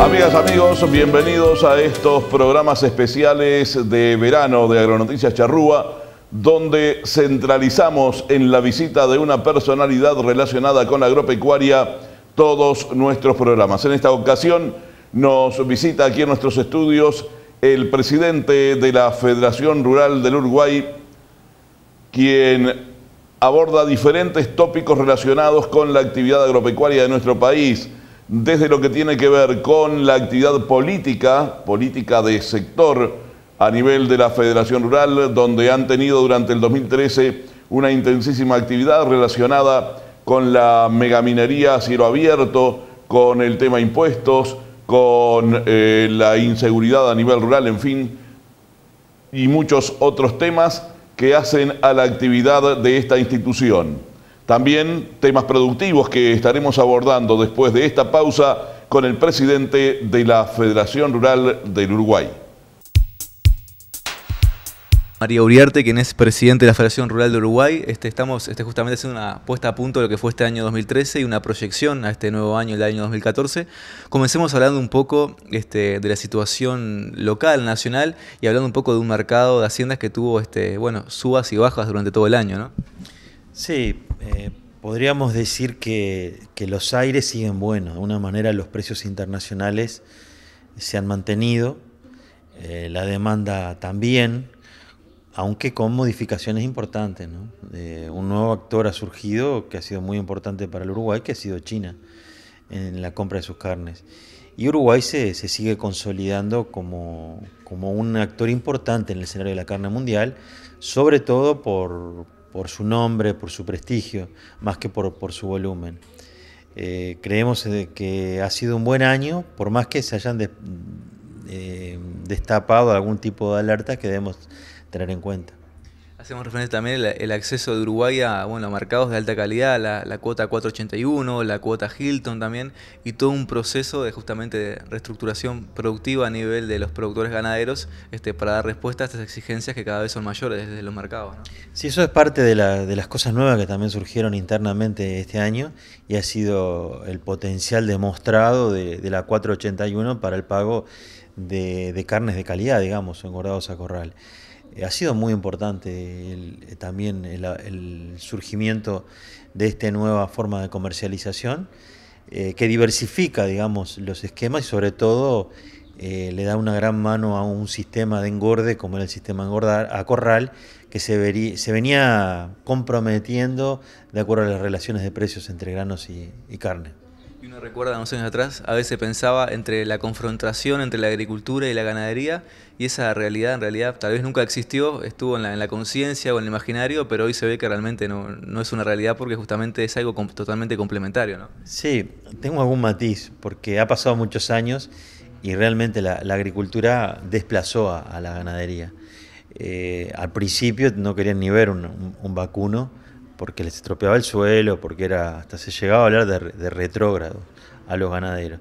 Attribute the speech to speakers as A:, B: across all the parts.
A: Amigas, amigos, bienvenidos a estos programas especiales de verano de Agronoticias Charrúa, donde centralizamos en la visita de una personalidad relacionada con la agropecuaria todos nuestros programas. En esta ocasión nos visita aquí en nuestros estudios el presidente de la Federación Rural del Uruguay, quien aborda diferentes tópicos relacionados con la actividad agropecuaria de nuestro país desde lo que tiene que ver con la actividad política, política de sector a nivel de la Federación Rural, donde han tenido durante el 2013 una intensísima actividad relacionada con la megaminería a cielo abierto, con el tema impuestos, con eh, la inseguridad a nivel rural, en fin, y muchos otros temas que hacen a la actividad de esta institución. También temas productivos que estaremos abordando después de esta pausa con el presidente de la Federación Rural del Uruguay.
B: María Uriarte, quien es presidente de la Federación Rural de Uruguay, este, estamos este, justamente haciendo una puesta a punto de lo que fue este año 2013 y una proyección a este nuevo año, el año 2014. Comencemos hablando un poco este, de la situación local, nacional, y hablando un poco de un mercado de
C: haciendas que tuvo este, bueno, subas y bajas durante todo el año. ¿no? Sí, eh, podríamos decir que, los aires siguen buenos. De una manera los precios internacionales se han mantenido, eh, la demanda también, aunque con modificaciones importantes. Eh, un nuevo actor ha surgido que ha sido muy importante para el Uruguay, que ha sido China, en la compra de sus carnes. Y Uruguay se, sigue consolidando como un actor importante en el escenario de la carne mundial, sobre todo por, por su nombre, por su prestigio, más que por, su volumen. Eh, creemos eh, que ha sido un buen año, por más que se hayan eh, destapado algún tipo de alertas que debemos tener en cuenta.
B: Hacemos referencia también el, acceso de Uruguay a, bueno, mercados de alta calidad, la, cuota 481, la cuota Hilton también, y todo un proceso de justamente de reestructuración productiva a nivel de los productores ganaderos este, para dar respuesta a estas exigencias que cada vez son mayores desde los mercados. ¿no?
C: Sí, eso es parte de, las cosas nuevas que también surgieron internamente este año y ha sido el potencial demostrado de, de la 481 para el pago de, de carnes de calidad, digamos, engordados a corral. Eh, ha sido muy importante eh, también el, surgimiento de esta nueva forma de comercialización eh, que diversifica, digamos, los esquemas y sobre todo le da una gran mano a un sistema de engorde como era el sistema engordar a corral que se, venía comprometiendo de acuerdo a las relaciones de precios entre granos y carne.
B: Y uno recuerda unos años atrás, a veces pensaba entre la confrontación entre la agricultura y la ganadería, y esa realidad en realidad tal vez nunca existió, estuvo en la, conciencia o en el imaginario, pero hoy se ve que realmente no, es una realidad porque justamente es algo totalmente complementario. ¿no?
C: Sí, tengo algún matiz, porque ha pasado muchos años y realmente la, agricultura desplazó a, la ganadería. Eh, al principio no querían ni ver un vacuno porque les estropeaba el suelo, porque era hasta se llegaba a hablar de, retrógrado a los ganaderos.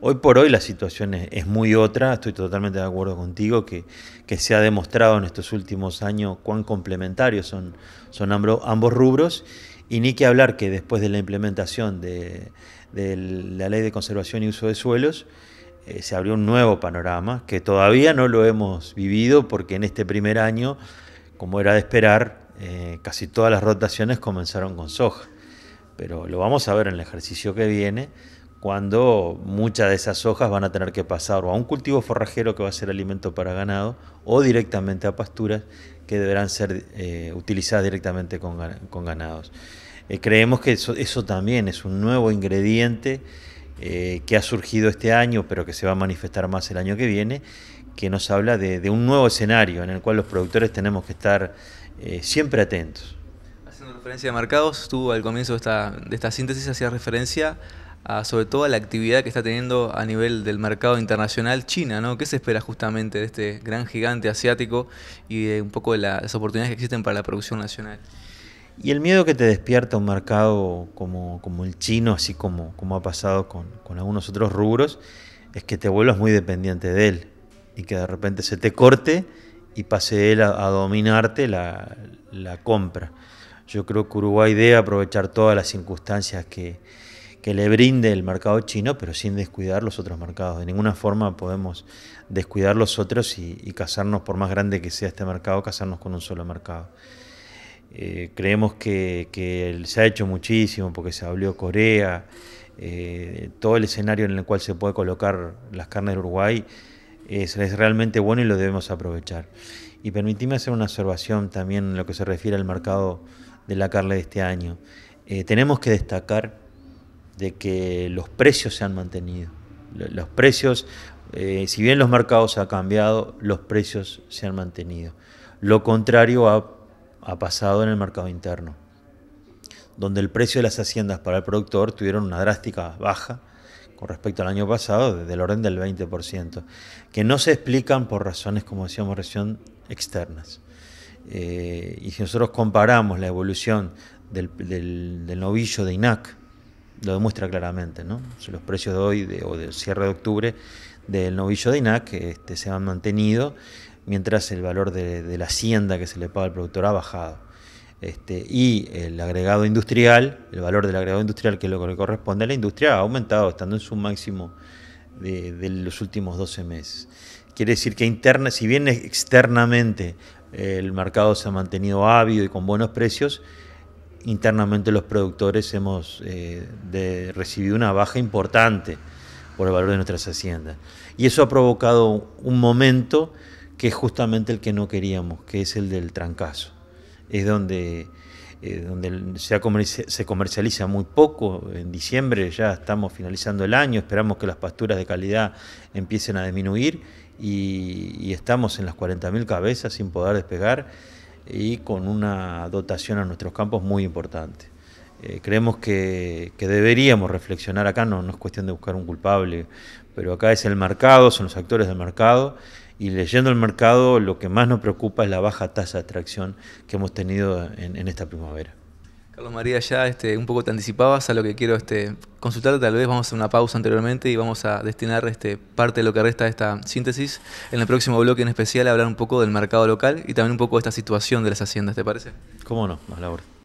C: Hoy por hoy la situación es, muy otra, estoy totalmente de acuerdo contigo, que, que, se ha demostrado en estos últimos años cuán complementarios son, son ambos, rubros, y ni que hablar que después de la implementación de, la ley de conservación y uso de suelos, eh, se abrió un nuevo panorama que todavía no lo hemos vivido porque en este primer año, como era de esperar, eh, casi todas las rotaciones comenzaron con soja. Pero lo vamos a ver en el ejercicio que viene, cuando muchas de esas hojas van a tener que pasar o a un cultivo forrajero que va a ser alimento para ganado o directamente a pasturas que deberán ser eh, utilizadas directamente con, ganados. Eh, creemos que eso, también es un nuevo ingrediente que ha surgido este año, pero que se va a manifestar más el año que viene que nos habla de, un nuevo escenario en el cual los productores tenemos que estar eh, siempre atentos.
B: Haciendo referencia a mercados, tú al comienzo de esta, síntesis hacías referencia a, sobre todo a la actividad que está teniendo a nivel del mercado internacional China, ¿no? ¿Qué se espera justamente de este gran gigante asiático y de un poco de las oportunidades que existen para la producción nacional?
C: Y el miedo que te despierta un mercado como, el chino, así como, como ha pasado con, con algunos otros rubros, es que te vuelvas muy dependiente de él y que de repente se te corte y pase él a, dominarte la, la, compra. Yo creo que Uruguay debe aprovechar todas las circunstancias que, que le brinde el mercado chino, pero sin descuidar los otros mercados. De ninguna forma podemos descuidar los otros y, casarnos, por más grande que sea este mercado, casarnos con un solo mercado. Eh, creemos que, que, se ha hecho muchísimo porque se abrió Corea, eh, todo el escenario en el cual se puede colocar las carnes de Uruguay es, realmente bueno y lo debemos aprovechar. Y permíteme hacer una observación también en lo que se refiere al mercado de la carne de este año. Eh, tenemos que destacar de que los precios se han mantenido. Los precios, eh, si bien los mercados han cambiado, los precios se han mantenido. Lo contrario ha pasado en el mercado interno, donde el precio de las haciendas para el productor tuvieron una drástica baja con respecto al año pasado del orden del 20%, que no se explican por razones, como decíamos recién, externas. Eh, y si nosotros comparamos la evolución del, novillo de INAC, lo demuestra claramente, ¿no? los precios de hoy o del cierre de octubre del novillo de INAC este, se han mantenido, mientras el valor de la hacienda que se le paga al productor ha bajado. Este, y el agregado industrial, el valor del agregado industrial que lo que le corresponde a la industria, ha aumentado, estando en su máximo de, los últimos 12 meses. Quiere decir que interna, si bien externamente eh, el mercado se ha mantenido ávido y con buenos precios, internamente los productores hemos eh, recibido una baja importante por el valor de nuestras haciendas. Y eso ha provocado un momento que es justamente el que no queríamos, que es el del trancazo es donde, eh, donde se, comercializa muy poco. En diciembre ya estamos finalizando el año, esperamos que las pasturas de calidad empiecen a disminuir y, estamos en las 40.000 cabezas sin poder despegar y con una dotación a nuestros campos muy importante. Eh, creemos que, deberíamos reflexionar acá, no, no es cuestión de buscar un culpable, pero acá es el mercado, son los actores del mercado y leyendo el mercado, lo que más nos preocupa es la baja tasa de atracción que hemos tenido en, esta primavera.
B: Carlos María, ya este, un poco te anticipabas a lo que quiero este, consultarte, tal vez vamos a hacer una pausa anteriormente y vamos a destinar este, parte de lo que resta de esta síntesis en el próximo bloque en especial a hablar un poco del mercado local y también un poco de esta situación de las haciendas, ¿te parece? Cómo no, más la